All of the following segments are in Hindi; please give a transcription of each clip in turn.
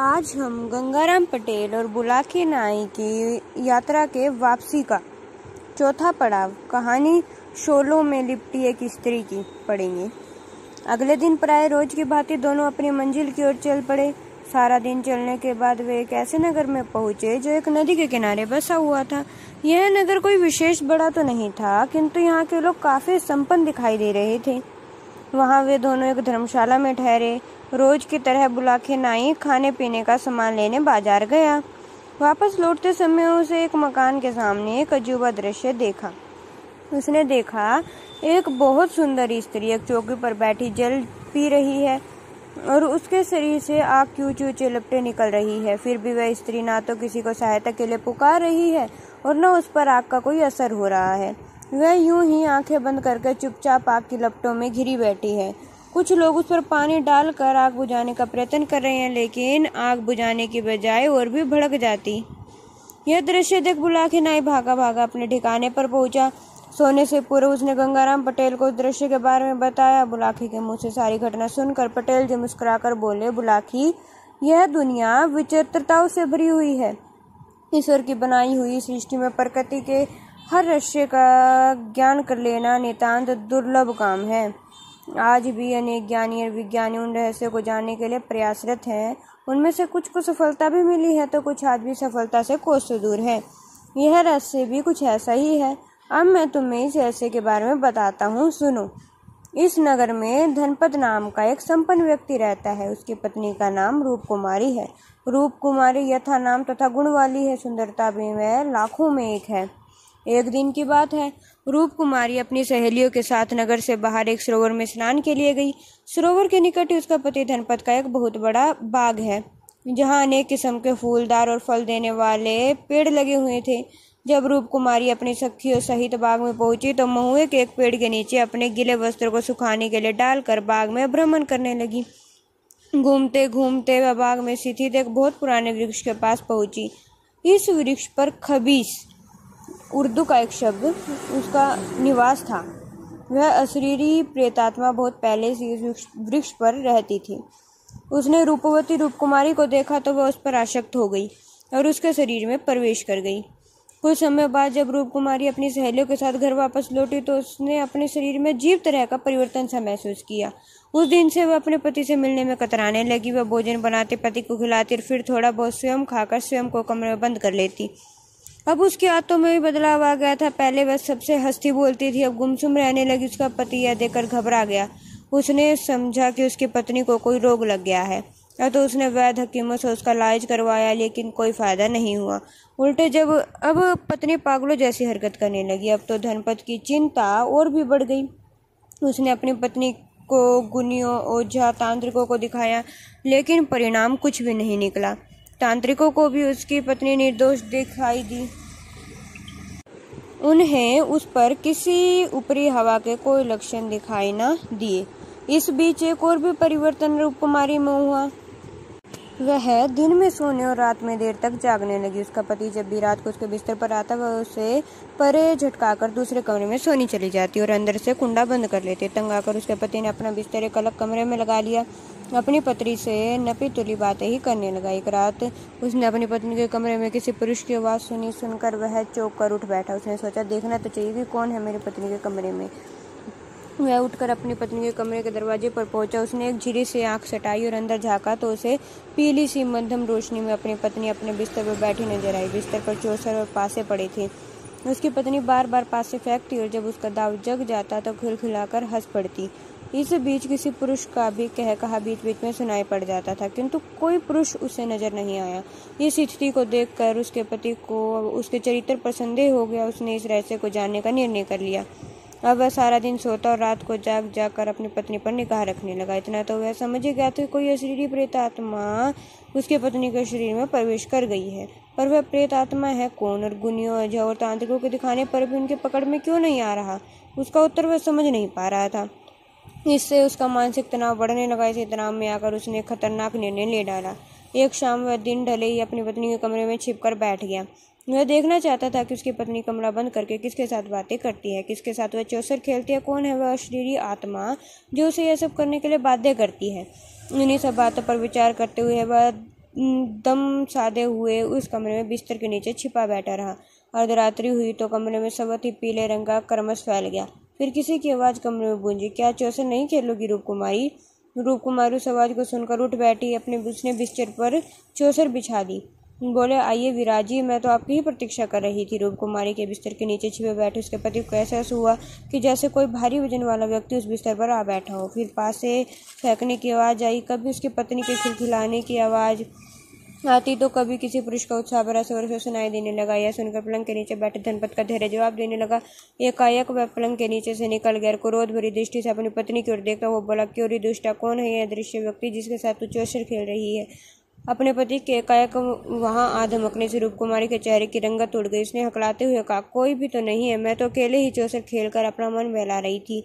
आज हम गंगाराम पटेल और बुलाके नाई की यात्रा के वापसी का चौथा पड़ाव कहानी शोलों में लिपटी एक स्त्री की पढ़ेंगे अगले दिन प्राय रोज की भांति दोनों अपनी मंजिल की ओर चल पड़े सारा दिन चलने के बाद वे एक ऐसे नगर में पहुंचे जो एक नदी के किनारे बसा हुआ था यह नगर कोई विशेष बड़ा तो नहीं था किंतु यहाँ के लोग काफ़ी संपन्न दिखाई दे रहे थे वहाँ वे दोनों एक धर्मशाला में ठहरे रोज की तरह बुला के नाई खाने पीने का सामान लेने बाजार गया वापस लौटते समय उसे एक मकान के सामने एक अजूबा दृश्य देखा उसने देखा एक बहुत सुंदर स्त्री एक चौकी पर बैठी जल पी रही है और उसके शरीर से आग की चू लपटे निकल रही है फिर भी वह स्त्री ना तो किसी को सहायता के लिए पुकार रही है और न उस पर आग का कोई असर हो रहा है वह यूं ही आंखें बंद करके चुपचाप आग की लपटों में घिरी बैठी है कुछ लोग उस पर पानी डालकर आग बुझाने का प्रयत्न कर रहे हैं लेकिन आग बुझाने की बजाय और भी भड़क जाती यह दृश्य देख बुला के नाई भागा भागा अपने ठिकाने पर पहुंचा सोने से पूर्व उसने गंगाराम पटेल को दृश्य के बारे में बताया बुलाखी के मुंह से सारी घटना सुनकर पटेल जी मुस्कुराकर बोले बुलाखी यह दुनिया विचित्रताओं से भरी हुई है ईश्वर की बनाई हुई सृष्टि में प्रकृति के हर रहस्य का ज्ञान कर लेना नितांत दुर्लभ काम है आज भी अनेक ज्ञानी और विज्ञानी उन रहस्यों को जानने के लिए प्रयासरत हैं उनमें से कुछ को सफलता भी मिली है तो कुछ आज भी सफलता से कोस दूर है यह रहस्य भी कुछ ऐसा ही है अब मैं तुम्हें इस रहस्य के बारे में बताता हूँ सुनो इस नगर में धनपत नाम का एक संपन्न व्यक्ति रहता है उसकी पत्नी का नाम रूप कुमारी है रूप कुमारी यथा नाम तथा गुण वाली है सुंदरता भी वह लाखों में एक है एक दिन की बात है रूप कुमारी अपनी सहेलियों के साथ नगर से बाहर एक सरोवर में स्नान के लिए गई सरोवर के निकट ही उसका पति धनपत का एक बहुत बड़ा बाग है जहाँ अनेक किस्म के फूलदार और फल देने वाले पेड़ लगे हुए थे जब रूप कुमारी अपनी सखियों सहित बाग में पहुंची तो महुए के एक पेड़ के नीचे अपने गिले वस्त्र को सुखाने के लिए डालकर बाग में भ्रमण करने लगी घूमते घूमते वह बाग में स्थित एक बहुत पुराने वृक्ष के पास पहुंची इस वृक्ष पर खबीस उर्दू का एक शब्द उसका निवास था वह अशरीरी प्रेतात्मा बहुत पहले से वृक्ष पर रहती थी उसने रूपवती रूपकुमारी को देखा तो वह उस पर आसक्त हो गई और उसके शरीर में प्रवेश कर गई कुछ समय बाद जब रूपकुमारी अपनी सहेलियों के साथ घर वापस लौटी तो उसने अपने शरीर में जीव तरह का परिवर्तन सा महसूस किया उस दिन से वह अपने पति से मिलने में कतराने लगी वह भोजन बनाते पति को खिलाती और फिर थोड़ा बहुत स्वयं खाकर स्वयं को कमरे में बंद कर लेती अब उसकी आदतों में भी बदलाव आ गया था पहले वह सबसे हस्ती बोलती थी अब गुमसुम रहने लगी उसका पति यह देखकर घबरा गया उसने समझा कि उसकी पत्नी को कोई रोग लग गया है या तो उसने वैध हकीमत से उसका इलाज करवाया लेकिन कोई फ़ायदा नहीं हुआ उल्टे जब अब पत्नी पागलों जैसी हरकत करने लगी अब तो धनपत की चिंता और भी बढ़ गई उसने अपनी पत्नी को गुनियों ओझा तांत्रिकों को दिखाया लेकिन परिणाम कुछ भी नहीं निकला तांत्रिकों को भी उसकी पत्नी निर्दोष दिखाई दी उन्हें उस पर किसी ऊपरी हवा के कोई लक्षण दिखाई ना दिए इस बीच एक और भी परिवर्तन रूपकुमारी में हुआ वह दिन में सोने और रात में देर तक जागने लगी उसका पति जब भी रात को उसके बिस्तर पर आता वह उसे परे झटकाकर दूसरे कमरे में सोनी चली जाती और अंदर से कुंडा बंद कर लेते तंग आकर उसके पति ने अपना बिस्तर एक अलग कमरे में लगा लिया अपनी पत्नी से नपी तुली बातें ही करने लगा एक रात उसने अपनी पत्नी के कमरे में किसी पुरुष की आवाज़ सुनी सुनकर वह चौंक कर उठ बैठा उसने सोचा देखना तो चाहिए कि कौन है मेरी पत्नी के कमरे में वह उठकर अपनी पत्नी के कमरे के दरवाजे पर पहुंचा उसने एक झिरी से आंख सटाई और अंदर झांका तो उसे पीली सी मध्यम रोशनी में अपनी पत्नी अपने बिस्तर पर बैठी नजर आई बिस्तर पर चौसर और पासे पड़े थे उसकी पत्नी बार बार पासे फेंकती और जब उसका दाव जग जाता तो खिलखिलाकर हंस पड़ती इस बीच किसी पुरुष का भी कह कहा बीच बीच में सुनाई पड़ जाता था किंतु कोई पुरुष उसे नजर नहीं आया इस स्थिति को देखकर उसके पति को उसके चरित्र पर संदेह हो गया उसने इस रहस्य को जानने का निर्णय कर लिया अब वह सारा दिन सोता और रात को जाग जाग कर अपनी पत्नी पर निगाह रखने लगा इतना तो वह समझ गया था कोई अशरीरी प्रेत आत्मा उसके पत्नी के शरीर में प्रवेश कर गई है पर वह प्रेत आत्मा है कौन और गुनियों अजय और तांत्रिकों के दिखाने पर भी उनके पकड़ में क्यों नहीं आ रहा उसका उत्तर वह समझ नहीं पा रहा था इससे उसका मानसिक तनाव बढ़ने लगा इसी तनाव में आकर उसने खतरनाक निर्णय ले डाला एक शाम वह दिन ढले ही अपनी पत्नी के कमरे में छिप बैठ गया वह देखना चाहता था कि उसकी पत्नी कमरा बंद करके किसके साथ बातें करती है किसके साथ वह चौसर खेलती है कौन है वह शरीर आत्मा जो उसे यह सब करने के लिए बाध्य करती है इन्हीं सब बातों पर विचार करते हुए वह दम साधे हुए उस कमरे में बिस्तर के नीचे छिपा बैठा रहा अर्धरात्रि हुई तो कमरे में सबत ही पीले रंग का करमस फैल गया फिर किसी की आवाज़ कमरे में गूंजी क्या चौसे नहीं खेलोगी रूप कुमारी रूप कुमारी उस आवाज़ को सुनकर उठ बैठी अपने उसने बिस्तर पर चौसर बिछा दी बोले आइए विराजी मैं तो आपकी ही प्रतीक्षा कर रही थी रूप कुमारी के बिस्तर के नीचे छिपे बैठे उसके पति को एहसास हुआ कि जैसे कोई भारी वजन वाला व्यक्ति उस बिस्तर पर आ बैठा हो फिर पास से फेंकने की आवाज़ आई कभी उसकी पत्नी के खिलखिलाने की आवाज़ आती तो कभी किसी पुरुष का उत्साह भरा स्वर से सुनाई देने लगा यह सुनकर पलंग के नीचे बैठे धनपत का धैर्य जवाब देने लगा एकाएक वह पलंग के नीचे से निकल गया क्रोध भरी दृष्टि से अपनी पत्नी की ओर देखा वो बोला क्योरी दुष्टा कौन है यह दृश्य व्यक्ति जिसके साथ तू चौसर खेल रही है अपने पति के कायक वहां आ धमकने से रूपकुमारी के चेहरे की रंगत उड़ गई उसने हकलाते हुए कहा कोई भी तो नहीं है मैं तो अकेले ही चौसर खेल कर अपना मन बहला रही थी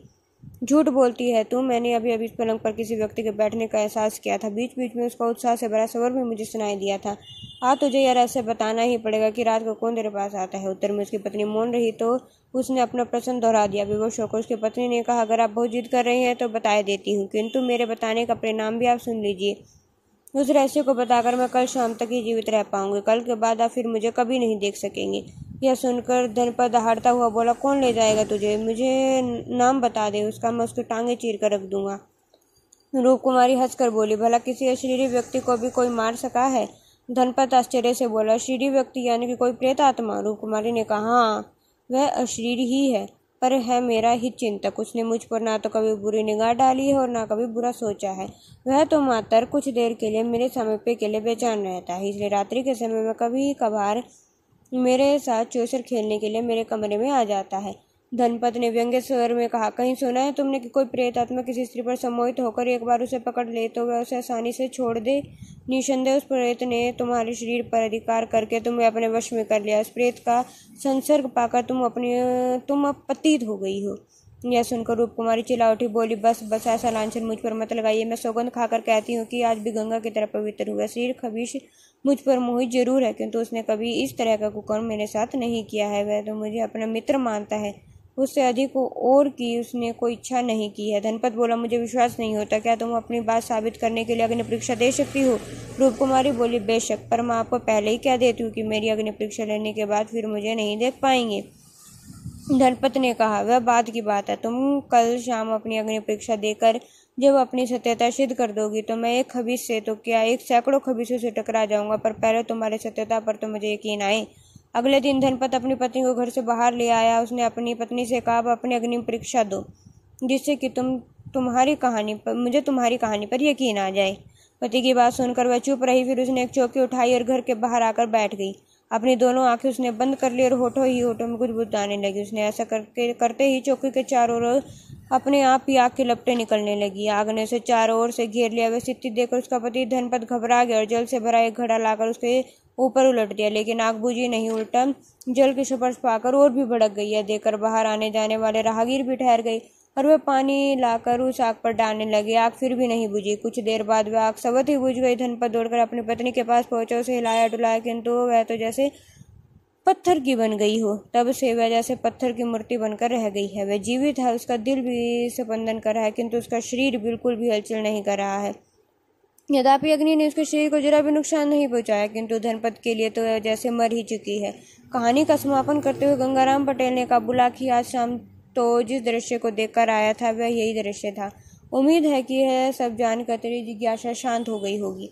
झूठ बोलती है तू मैंने अभी अभी पलंग पर किसी व्यक्ति के बैठने का एहसास किया था बीच बीच में उसका उत्साह से भरा सवर भी मुझे सुनाई दिया था आ तुझे तो यार ऐसे बताना ही पड़ेगा कि रात को कौन तेरे पास आता है उत्तर में उसकी पत्नी मौन रही तो उसने अपना प्रश्न दोहरा दिया विवश होकर उसकी पत्नी ने कहा अगर आप बहुत जिद कर रही हैं तो बताए देती हूँ किंतु मेरे बताने का परिणाम भी आप सुन लीजिए उस रहस्य को बताकर मैं कल शाम तक ही जीवित रह पाऊंगी कल के बाद आप फिर मुझे कभी नहीं देख सकेंगे यह सुनकर धनपद हारता दहाड़ता हुआ बोला कौन ले जाएगा तुझे मुझे नाम बता दे उसका मैं उसकी टांगे चीर कर रख दूंगा रूप कुमारी हंसकर बोली भला किसी अशरीरी व्यक्ति को भी कोई मार सका है धनपत आश्चर्य से बोला अशरीरी व्यक्ति यानी कि कोई प्रेत आत्मा रूप कुमारी ने कहा हाँ वह अशरीर ही है पर है मेरा ही चिंतक उसने मुझ पर ना तो कभी बुरी निगाह डाली है और ना कभी बुरा सोचा है वह तो मातर कुछ देर के लिए मेरे समय पे के लिए बेचैन रहता है इसलिए रात्रि के समय में कभी कभार मेरे साथ चौसर खेलने के लिए मेरे कमरे में आ जाता है धनपत ने व्यंग्य स्वर में कहा कहीं सुना है तुमने कि कोई प्रेत आत्मा किसी स्त्री पर सम्मोहित होकर एक बार उसे पकड़ ले तो वह उसे आसानी से छोड़ दे निसंदेह उस प्रेत ने तुम्हारे शरीर पर अधिकार करके तुम्हें अपने वश में कर लिया उस प्रेत का संसर्ग पाकर तुम अपने तुम अब हो गई हो यह सुनकर रूप कुमारी चिल्ला उठी बोली बस बस ऐसा लाछन मुझ पर मत लगाइए मैं सौगंध खाकर कहती हूँ कि आज भी गंगा की तरह पवित्र हुआ शरीर खबीश मुझ पर मोहित जरूर है किंतु उसने कभी इस तरह का कुकर्म मेरे साथ नहीं किया है वह तो मुझे अपना मित्र मानता है उससे अधिक और की उसने कोई इच्छा नहीं की है धनपत बोला मुझे विश्वास नहीं होता क्या तुम अपनी बात साबित करने के लिए अग्नि परीक्षा दे सकती हो रूप कुमारी बोली बेशक पर मैं आपको पहले ही कह देती हूँ कि मेरी अग्नि परीक्षा लेने के बाद फिर मुझे नहीं देख पाएंगे धनपत ने कहा वह बात की बात है तुम कल शाम अपनी अग्नि परीक्षा देकर जब अपनी सत्यता सिद्ध कर दोगी तो मैं एक खबीस से तो क्या एक सैकड़ों खबीसों से टकरा जाऊंगा पर पहले तुम्हारे सत्यता पर तो मुझे यकीन आए अगले दिन धनपत अपनी पत्नी को घर से बाहर ले आया उसने अपनी पत्नी से कहा अब अपने अग्नि परीक्षा दो जिससे कि तुम तुम्हारी कहानी पर मुझे तुम्हारी कहानी पर यकीन आ जाए पति की बात सुनकर वह चुप रही फिर उसने एक चौकी उठाई और घर के बाहर आकर बैठ गई अपनी दोनों आंखें उसने बंद कर ली और होठों ही होठों में कुछ बुताने लगी उसने ऐसा करके करते ही चौकी के चारों ओर अपने आप ही आग के लपटे निकलने लगी आग ने उसे चारों ओर से घेर लिया वह स्थिति देखकर उसका पति धनपत घबरा गया और जल से भरा एक घड़ा लाकर उसके ऊपर उलट दिया लेकिन आग बुझी नहीं उल्टा जल के स्पर्श पाकर और भी भड़क गई है देखकर बाहर आने जाने वाले राहगीर भी ठहर गई और वह पानी लाकर उस आग पर डालने लगे आग फिर भी नहीं बुझी कुछ देर बाद वह आग सबत ही बुझ गई धन पर दौड़कर अपनी पत्नी के पास पहुंचा उसे हिलाया डुलाया किंतु वह तो जैसे पत्थर की बन गई हो तब से वह जैसे पत्थर की मूर्ति बनकर रह गई है वह जीवित है उसका दिल भी स्पंदन कर रहा है किंतु उसका शरीर बिल्कुल भी हलचल नहीं कर रहा है यद्यपि अग्नि ने उसके शरीर को जरा भी नुकसान नहीं पहुंचाया किंतु धनपत के लिए तो जैसे मर ही चुकी है कहानी का समापन करते हुए गंगाराम पटेल ने बुला कि आज शाम तो जिस दृश्य को देखकर आया था वह यही दृश्य था उम्मीद है कि यह सब जानकर तेरी जिज्ञासा शांत हो गई होगी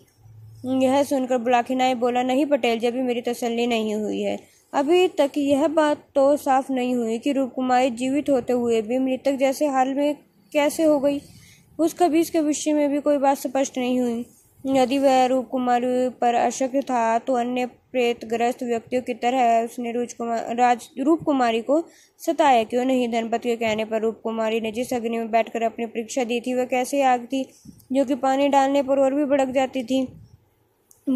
यह सुनकर बुलाखिनाए बोला नहीं पटेल जब भी मेरी तसल्ली नहीं हुई है अभी तक यह बात तो साफ नहीं हुई कि रूप कुमारी जीवित होते हुए भी मृतक जैसे हाल में कैसे हो गई उस कभी इसके विषय में भी कोई बात स्पष्ट नहीं हुई यदि वह रूप कुमार पर अशक्त था तो अन्य प्रेतग्रस्त व्यक्तियों की तरह उसने कुमार राज रूप कुमारी को सताया क्यों नहीं धनपति के कहने पर रूप कुमारी ने जिस अग्नि में बैठकर अपनी परीक्षा दी थी वह कैसे आग थी जो कि पानी डालने पर और भी भड़क जाती थी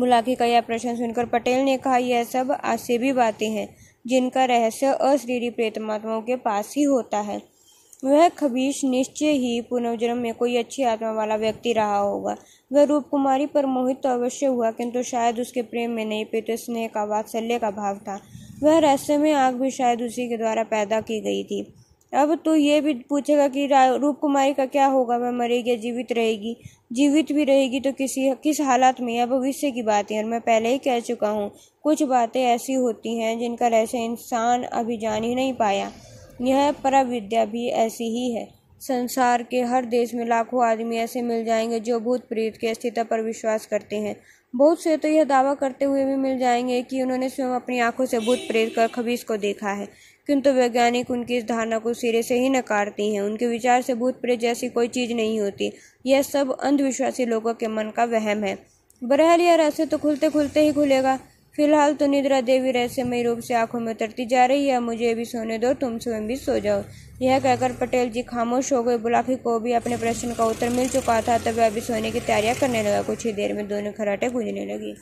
मुलाकी का यह प्रश्न सुनकर पटेल ने कहा यह सब आसेबी बातें हैं जिनका रहस्य अश्रीरी प्रेतमात्माओं के पास ही होता है वह खबीश निश्चय ही पुनर्जन्म में कोई अच्छी आत्मा वाला व्यक्ति रहा होगा वह रूप कुमारी पर मोहित तो अवश्य हुआ किंतु शायद उसके प्रेम में नहीं पितु स्नेह का वात्सल्य का भाव था वह रहस्य में आग भी शायद उसी के द्वारा पैदा की गई थी अब तो ये भी पूछेगा कि रूप कुमारी का क्या होगा वह मरेगी या जीवित रहेगी जीवित भी रहेगी तो किसी किस हालात में या भविष्य की बात है और मैं पहले ही कह चुका हूँ कुछ बातें ऐसी होती हैं जिनका रहस्य इंसान अभी जान ही नहीं पाया यह विद्या भी ऐसी ही है संसार के हर देश में लाखों आदमी ऐसे मिल जाएंगे जो भूत प्रेत के अस्तित्व पर विश्वास करते हैं बहुत से तो यह दावा करते हुए भी मिल जाएंगे कि उन्होंने स्वयं अपनी आंखों से भूत प्रेत कर खबीस को देखा है किंतु वैज्ञानिक उनकी इस धारणा को सिरे से ही नकारती हैं उनके विचार से भूत प्रेत जैसी कोई चीज़ नहीं होती यह सब अंधविश्वासी लोगों के मन का वहम है बहरहाल यह रहस्य तो खुलते खुलते ही खुलेगा फिलहाल तो निद्रा देवी रहस्यमय रूप से आंखों में उतरती जा रही है मुझे भी सोने दो तुम स्वयं भी सो जाओ यह कहकर पटेल जी खामोश हो गए बुलाखी को भी अपने प्रश्न का उत्तर मिल चुका था तब वह अभी सोने की तैयारियां करने लगा कुछ ही देर में दोनों खराटे गूंजने लगी